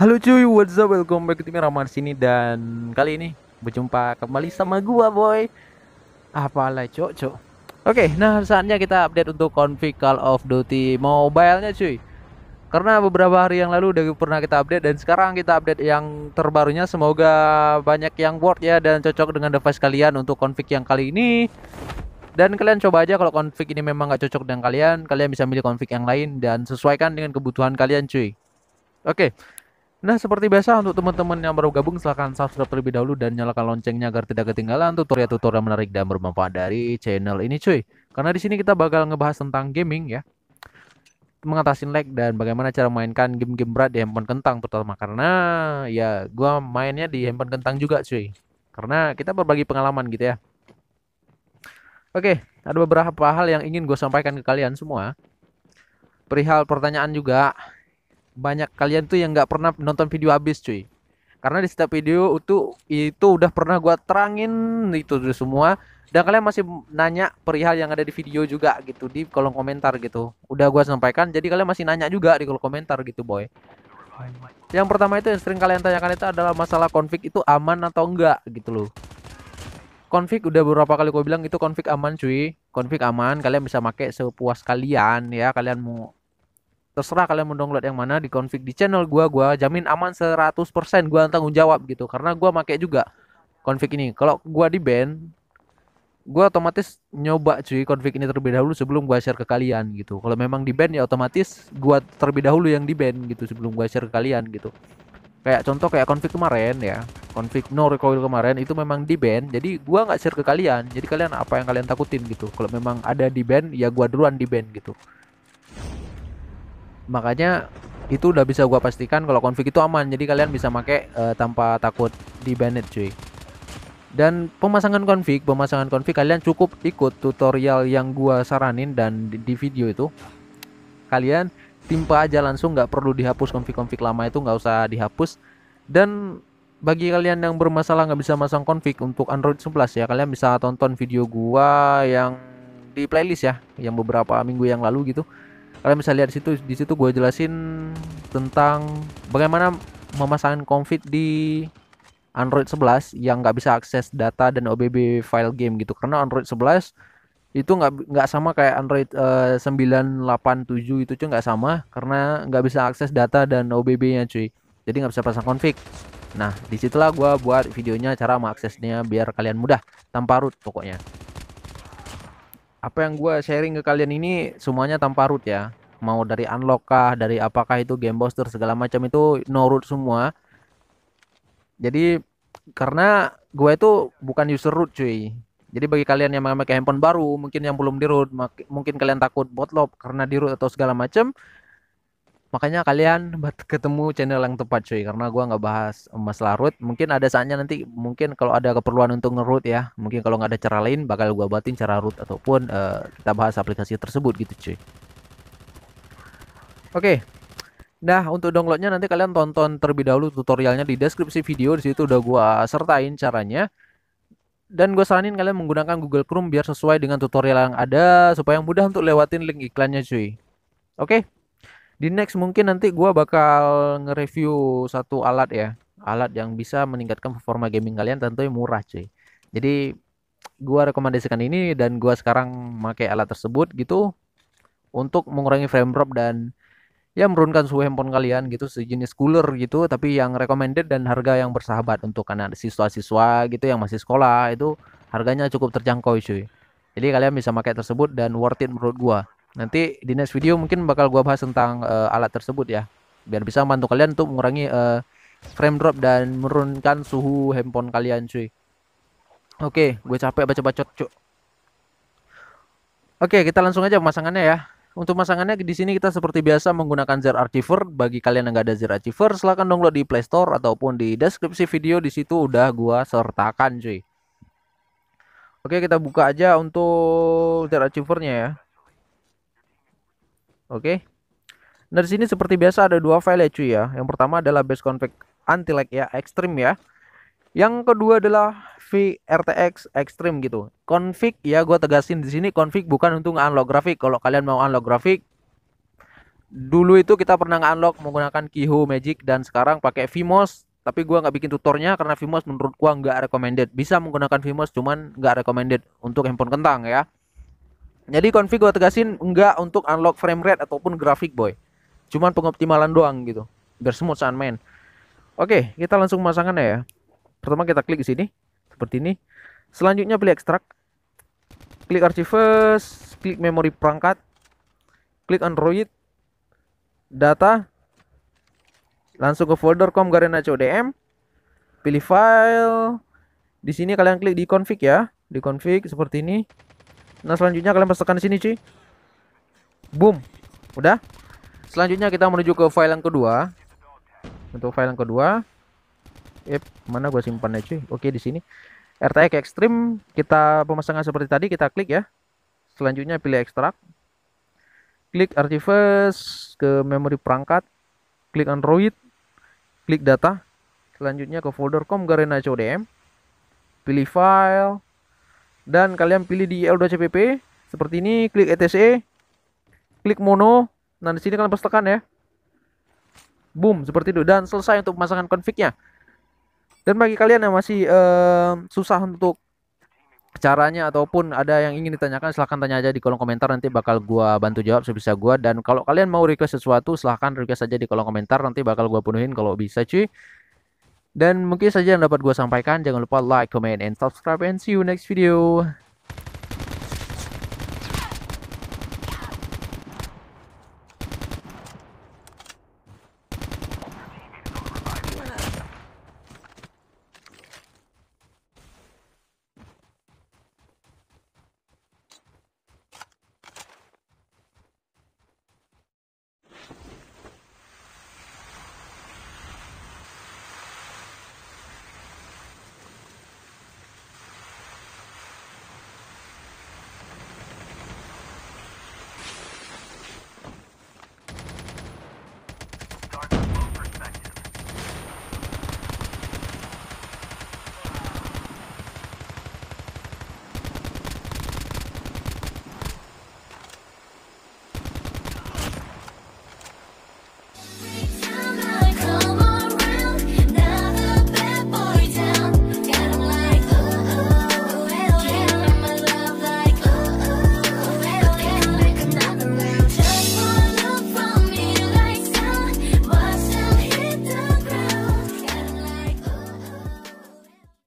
Halo cuy, what's up? Welcome back to me sini dan kali ini berjumpa kembali sama gua boy. Apalah cok cok. Oke, okay, nah saatnya kita update untuk config Call of Duty mobile-nya cuy. Karena beberapa hari yang lalu udah pernah kita update dan sekarang kita update yang terbarunya semoga banyak yang worth ya dan cocok dengan device kalian untuk config yang kali ini. Dan kalian coba aja kalau config ini memang nggak cocok dengan kalian, kalian bisa milih config yang lain dan sesuaikan dengan kebutuhan kalian cuy. Oke, okay. Nah, seperti biasa untuk teman-teman yang baru gabung silahkan subscribe terlebih dahulu dan nyalakan loncengnya agar tidak ketinggalan tutorial-tutorial menarik dan bermanfaat dari channel ini cuy. Karena di sini kita bakal ngebahas tentang gaming ya. Mengatasi lag dan bagaimana cara mainkan game-game berat di handphone kentang terutama karena ya gua mainnya di handphone kentang juga cuy. Karena kita berbagi pengalaman gitu ya. Oke, ada beberapa hal yang ingin gue sampaikan ke kalian semua. Perihal pertanyaan juga banyak kalian tuh yang nggak pernah nonton video habis cuy karena di setiap video itu itu udah pernah gua terangin itu semua dan kalian masih nanya perihal yang ada di video juga gitu di kolom komentar gitu udah gua sampaikan jadi kalian masih nanya juga di kolom komentar gitu boy yang pertama itu yang sering kalian tanyakan itu adalah masalah konflik itu aman atau enggak gitu loh konflik udah beberapa kali gue bilang itu konflik aman cuy konflik aman kalian bisa make sepuas kalian ya kalian mau terserah kalian mau download yang mana di config di channel gua gua jamin aman 100% gua tanggung jawab gitu karena gua make juga config ini kalau gua di band gua otomatis nyoba cuy config ini terlebih dahulu sebelum gua share ke kalian gitu kalau memang di band ya otomatis gua terlebih dahulu yang di band gitu sebelum gua share ke kalian gitu kayak contoh kayak config kemarin ya config no recoil kemarin itu memang di band jadi gua nggak share ke kalian jadi kalian apa yang kalian takutin gitu kalau memang ada di band ya gua duluan di band gitu makanya itu udah bisa gua pastikan kalau config itu aman jadi kalian bisa make uh, tanpa takut di banned cuy dan pemasangan config pemasangan config kalian cukup ikut tutorial yang gua saranin dan di, di video itu kalian timpa aja langsung nggak perlu dihapus config-config lama itu nggak usah dihapus dan bagi kalian yang bermasalah nggak bisa masang config untuk Android 11 ya kalian bisa tonton video gua yang di playlist ya yang beberapa minggu yang lalu gitu kalian bisa lihat di situ di situ gue jelasin tentang bagaimana memasangkan config di Android 11 yang nggak bisa akses data dan OBB file game gitu karena Android 11 itu nggak nggak sama kayak Android eh, uh, 987 itu cuy nggak sama karena nggak bisa akses data dan OBB-nya cuy jadi nggak bisa pasang config nah disitulah gue buat videonya cara mengaksesnya biar kalian mudah tanpa root pokoknya apa yang gue sharing ke kalian ini semuanya tanpa root ya mau dari unlock kah dari apakah itu game booster segala macam itu no root semua jadi karena gue itu bukan user root cuy jadi bagi kalian yang memakai handphone baru mungkin yang belum di root mungkin kalian takut botlop karena di root atau segala macam makanya kalian ketemu channel yang tepat cuy karena gue nggak bahas emas larut mungkin ada saatnya nanti mungkin kalau ada keperluan untuk ngerut ya mungkin kalau nggak ada cara lain bakal gue batin cara root ataupun uh, kita bahas aplikasi tersebut gitu cuy oke okay. nah untuk downloadnya nanti kalian tonton terlebih dahulu tutorialnya di deskripsi video di situ udah gue sertain caranya dan gue saranin kalian menggunakan Google Chrome biar sesuai dengan tutorial yang ada supaya mudah untuk lewatin link iklannya cuy oke okay? di next mungkin nanti gua bakal nge-review satu alat ya alat yang bisa meningkatkan performa gaming kalian tentunya murah cuy jadi gua rekomendasikan ini dan gua sekarang pakai alat tersebut gitu untuk mengurangi frame drop dan ya menurunkan suhu handphone kalian gitu sejenis cooler gitu tapi yang recommended dan harga yang bersahabat untuk anak siswa-siswa gitu yang masih sekolah itu harganya cukup terjangkau cuy jadi kalian bisa pakai tersebut dan worth it menurut gua Nanti di next video mungkin bakal gua bahas tentang uh, alat tersebut ya. Biar bisa membantu kalian untuk mengurangi uh, frame drop dan menurunkan suhu handphone kalian cuy. Oke, gue capek baca-bacot cuy. Oke, kita langsung aja pemasangannya ya. Untuk pemasangannya di sini kita seperti biasa menggunakan Zer Archiver. Bagi kalian yang nggak ada Zer Archiver, silahkan download di Play Store ataupun di deskripsi video di situ udah gua sertakan cuy. Oke, kita buka aja untuk Zer Archivernya ya. Oke. Okay. Nah, di sini seperti biasa ada dua file ya cuy ya. Yang pertama adalah base config anti-lag ya, extreme ya. Yang kedua adalah VRTX Extreme gitu. Config ya gua tegasin di sini config bukan untuk unlock grafik. Kalau kalian mau unlock grafik dulu itu kita pernah unlock menggunakan Kiho Magic dan sekarang pakai Vmos tapi gua nggak bikin tutornya karena Vmos menurut gua nggak recommended bisa menggunakan Vmos cuman nggak recommended untuk handphone kentang ya jadi config gue tegasin enggak untuk unlock frame rate ataupun grafik boy. Cuman pengoptimalan doang gitu. Biar smooth saat main. Oke, kita langsung pemasangannya ya. Pertama kita klik di sini seperti ini. Selanjutnya pilih ekstrak. Klik archivers, klik memori perangkat. Klik Android. Data. Langsung ke folder com Garena CODM. Pilih file. Di sini kalian klik di config ya. Di config seperti ini. Nah selanjutnya kalian masukkan di sini cuy. Boom. Udah. Selanjutnya kita menuju ke file yang kedua. Untuk file yang kedua. Yep, mana gua simpannya cuy? Oke di sini. RTX Extreme kita pemasangan seperti tadi kita klik ya. Selanjutnya pilih ekstrak. Klik Artifice ke memori perangkat. Klik Android. Klik data. Selanjutnya ke folder com Garena CODM. Pilih file dan kalian pilih di l 2 cpp seperti ini klik ETC e, klik mono nah di sini kalian pas tekan ya boom seperti itu dan selesai untuk pemasangan config dan bagi kalian yang masih susah untuk caranya ataupun ada yang ingin ditanyakan silahkan tanya aja di kolom komentar nanti bakal gua bantu jawab sebisa gua dan kalau kalian mau request sesuatu silahkan request aja di kolom komentar nanti bakal gua penuhin kalau bisa cuy dan mungkin saja yang dapat gue sampaikan. Jangan lupa like, comment, and subscribe. And see you next video.